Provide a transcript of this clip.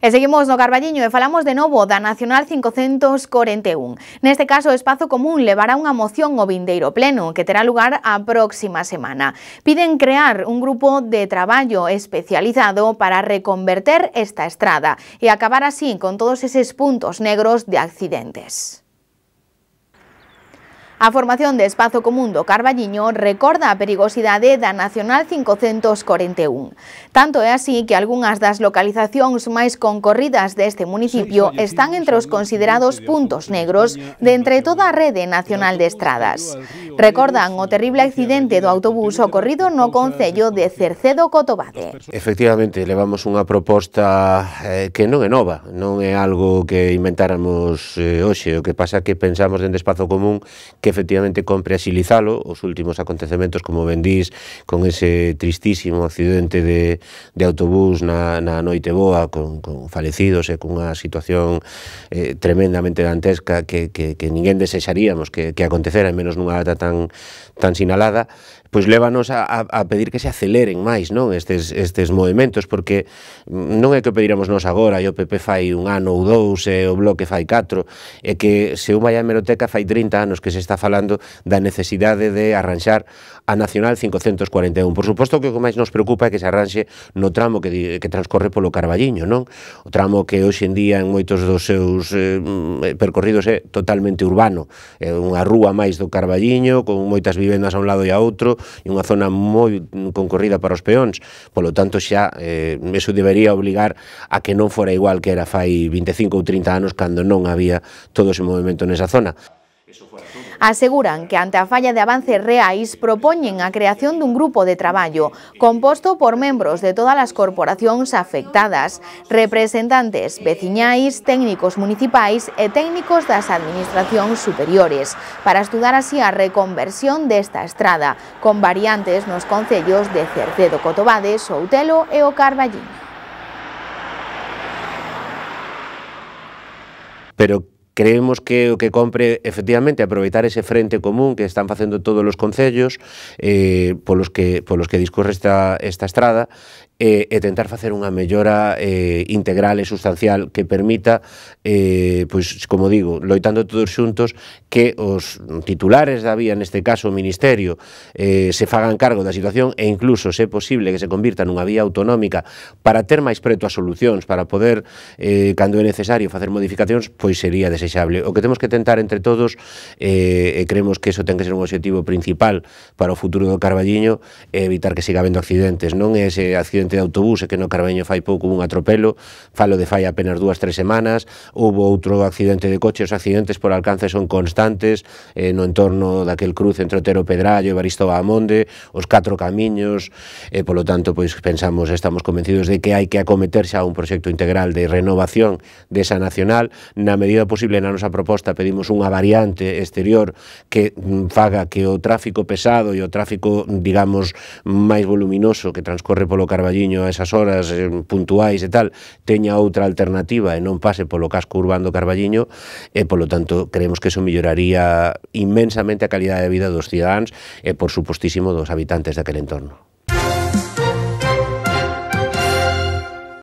E seguimos no Carballiño e falamos de novo da Nacional 541. Neste caso, o Espazo Común levará unha moción ao vindeiro pleno, que terá lugar a próxima semana. Piden crear un grupo de traballo especializado para reconverter esta estrada e acabar así con todos eses puntos negros de accidentes. A formación de Espazo Común do Carballiño recorda a perigosidade da Nacional 541. Tanto é así que algunhas das localizacións máis concorridas deste municipio están entre os considerados puntos negros de entre toda a rede nacional de estradas. Recordan o terrible accidente do autobús ocorrido no Concello de Cercedo Cotobade. Efectivamente, levamos unha proposta eh, que non é nova, non é algo que inventáramos eh, hoxe, o que pasa que pensamos dende Espazo Común que efectivamente compre asilizalo, os últimos acontecementos como vendís con ese tristísimo accidente de, de autobús na, na noite boa con, con falecidos e cunha situación eh, tremendamente dantesca que, que, que ninguén desexaríamos que, que acontecera, menos nunha data tan tan, tan sinalada, pois lévanos a, a, a pedir que se aceleren máis non estes, estes movimentos, porque non é que o pediramos nos agora e o PP fai un ano ou dous e o Bloque fai catro, é que se unha a hemeroteca fai 30 anos que se está falando da necesidade de arranxar a Nacional 541. Por suposto que o que máis nos preocupa é que se arranxe no tramo que, que transcorre polo Carballiño, non? O tramo que hoxe en día en moitos dos seus eh, mm, eh percorridos é totalmente urbano, é unha rúa máis do Carballiño, con moitas vivendas a un lado e a outro, e unha zona moi concorrida para os peóns, polo tanto xa eh, eso debería obligar a que non fora igual que era fai 25 ou 30 anos cando non había todo ese movimento nesa zona. Eso fora todo. Aseguran que ante a falla de avance reais propoñen a creación dun grupo de traballo composto por membros de todas as corporacións afectadas, representantes veciñais, técnicos municipais e técnicos das administracións superiores, para estudar así a reconversión desta estrada, con variantes nos concellos de Cercedo Cotobades, Outelo e o Carballiño. Pero Creemos que o que compre efectivamente aproveitar ese frente común que están facendo todos os concellos eh, polos que polos que discurre esta esta estrada eh, e tentar facer unha mellora eh, integral e sustancial que permita eh, pois como digo, loitando todos xuntos que os titulares da vía neste caso o ministerio eh, se fagan cargo da situación e incluso se é posible que se convirta nunha vía autonómica para ter máis preto as solucións para poder eh, cando é necesario facer modificacións pois sería desexable desexable. O que temos que tentar entre todos, eh, e creemos que eso ten que ser un objetivo principal para o futuro do Carballiño, é evitar que siga habendo accidentes. Non é ese accidente de autobús, é que no Carballiño fai pouco un atropelo, falo de fai apenas dúas, tres semanas, houve outro accidente de coche, os accidentes por alcance son constantes, eh, no entorno daquel cruce entre Otero Pedrallo e Baristo Bahamonde, os catro camiños, e eh, polo tanto, pois pensamos, estamos convencidos de que hai que acometer xa un proxecto integral de renovación desa nacional, na medida posible tamén na nosa proposta pedimos unha variante exterior que mm, faga que o tráfico pesado e o tráfico, digamos, máis voluminoso que transcorre polo Carballiño a esas horas eh, puntuais e tal, teña outra alternativa e non pase polo casco urbano do Carballiño e, polo tanto, creemos que eso melloraría inmensamente a calidad de vida dos cidadáns e, por supostísimo, dos habitantes daquel entorno.